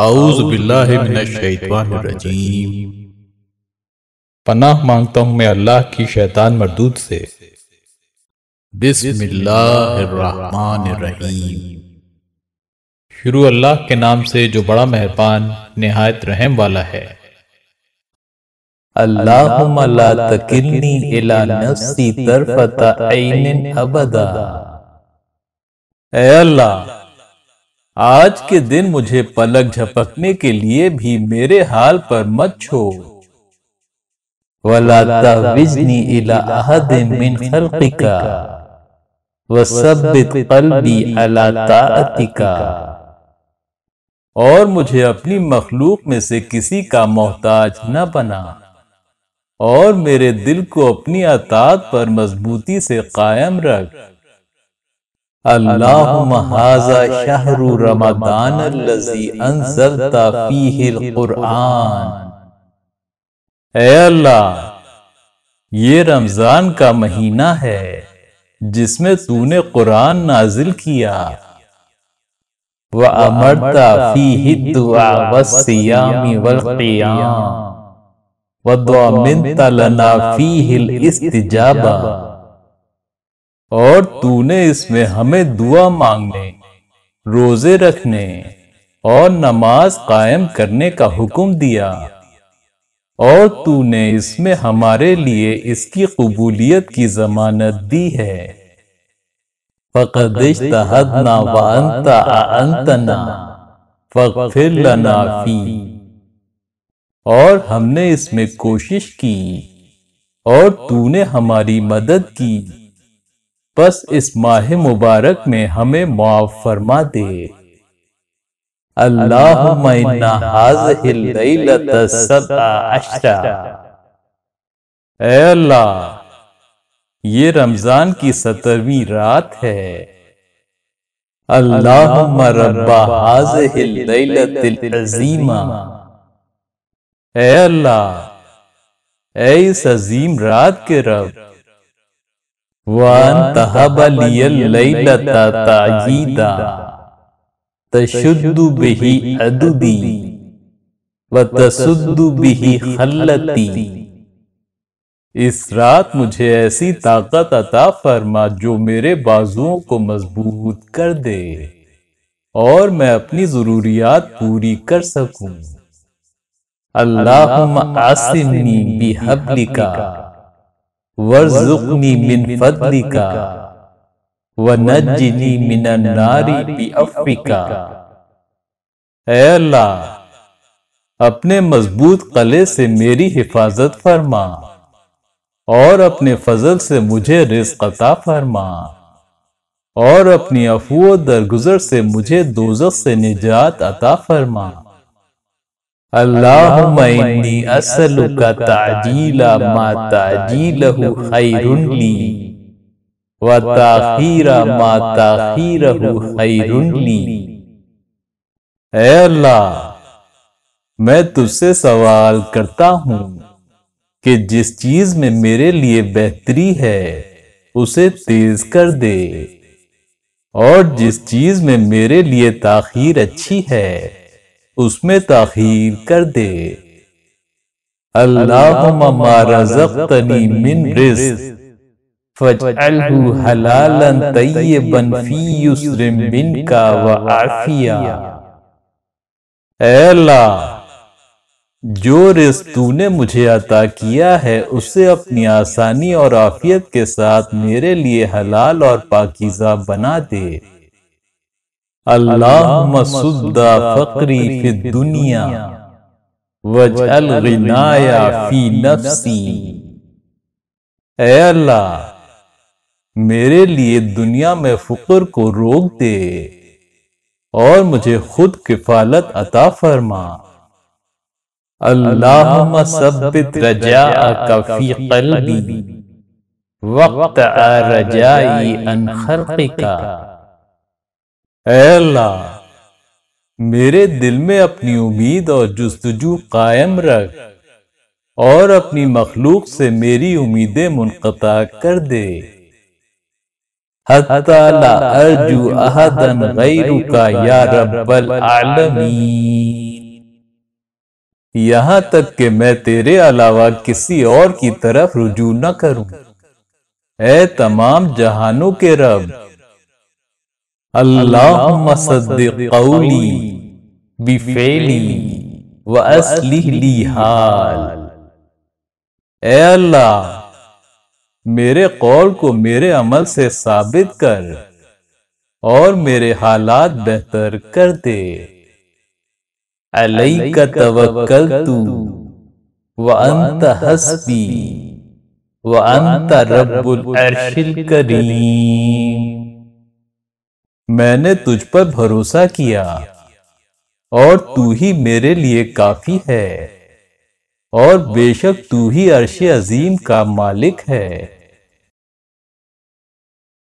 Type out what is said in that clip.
اعوذ باللہ من الشیطان الرجیم پناہ مانگتا ہوں میں اللہ کی شیطان مردود سے بسم اللہ الرحمن الرحیم شروع اللہ کے نام سے جو بڑا مہربان نہایت رحم والا ہے اللہم لا تکلنی الی نفسی طرفت عین ابدا اے اللہ آج کے دن مجھے پلک جھپکنے کے لیے بھی میرے حال پر مت چھو وَلَا تَوِجْنِ إِلَىٰ أَحَدٍ مِّنْ خَلْقِكَ وَسَبِّتْ قَلْبِ عَلَىٰ تَعَتِكَ اور مجھے اپنی مخلوق میں سے کسی کا محتاج نہ بنا اور میرے دل کو اپنی عطاق پر مضبوطی سے قائم رکھ اللہم حازا شہر رمضان اللذی انزلتا فیہ القرآن اے اللہ یہ رمضان کا مہینہ ہے جس میں تُو نے قرآن نازل کیا وَأَمَرْتَ فِيهِ الدُّعَ وَالسِّيَامِ وَالْقِيَامِ وَدْوَمِنْتَ لَنَا فِيهِ الْإِسْتِجَابَةِ اور تو نے اس میں ہمیں دعا مانگنے روزے رکھنے اور نماز قائم کرنے کا حکم دیا اور تو نے اس اس میں ہمارے لیے کی قبولیت کی ضمانت دی ہے فی اور ہم نے اس میں کوشش کی اور تو نے ہماری مدد کی بس اس ماہ مبارک میں ہمیں معاف فرما دے اللہم اللیلت دلت اچھا اے اللہ یہ رمضان کی سترویں رات ہے اللہم رب حاضح اللیلت العظیمہ اے اللہ اے اس عظیم رات کے رب وَانْتَحَبَ لِيَ اللَّيْلَةَ تَعْجِيدًا تَشُدُّ بِهِ عَدُدِ وَتَسُدُّ بِهِ خَلَّتِ اس رات مجھے ایسی طاقت عطا فرما جو میرے بازوں کو مضبوط کر دے اور میں اپنی ضروریات پوری کر سکوں اللہم عاصمی بحبلکا اے اللہ اپنے مضبوط قلعے سے میری حفاظت فرما اور اپنے فضل سے مجھے رزق عطا فرما اور اپنی افو و درگزر سے مجھے دوزخ سے نجات عطا فرما ما ما تاخیرہ خیر لی اے اللہ میں تجھ سے سوال کرتا ہوں کہ جس چیز میں میرے لیے بہتری ہے اسے تیز کر دے اور جس چیز میں میرے لیے تاخیر اچھی ہے اس میں تاخیر کر دے اللہم ما رزقتنی من رزق فاجعله حلالا طیبا فی یسر منکا وعافیہ اے اللہ جو رزق تو نے مجھے عطا کیا ہے اسے اپنی آسانی اور آفیت کے ساتھ میرے لئے حلال اور پاکیزہ بنا دے اللہم سد فقری فی الدنیا وجعل غنایا فی نفسی اے اللہ میرے لیے دنیا میں فقر کو روک دے اور مجھے خود کفالت عطا فرما اللہم ثبت رجاء کا فی قلبی وقت رجائی ان خلق کا اے اللہ میرے دل میں اپنی امید اور جستجو قائم رکھ اور اپنی مخلوق سے میری امیدیں منقطع کر دے حتی لا ارجو احدا غیرکا یا رب العالمین یہاں تک کہ میں تیرے علاوہ کسی اور کی طرف رجوع نہ کروں اے تمام جہانوں کے رب صدق بفعلی واسلح لی حال اے اللہ میرے قول کو میرے عمل سے ثابت کر اور میرے حالات بہتر کر دے کرتے وانت حسبی وانت رب العرش الكریم میں نے تجھ پر بھروسہ کیا اور ہی میرے لیے کافی ہے اور بے شک تو ہی عرش عظیم کا مالک ہے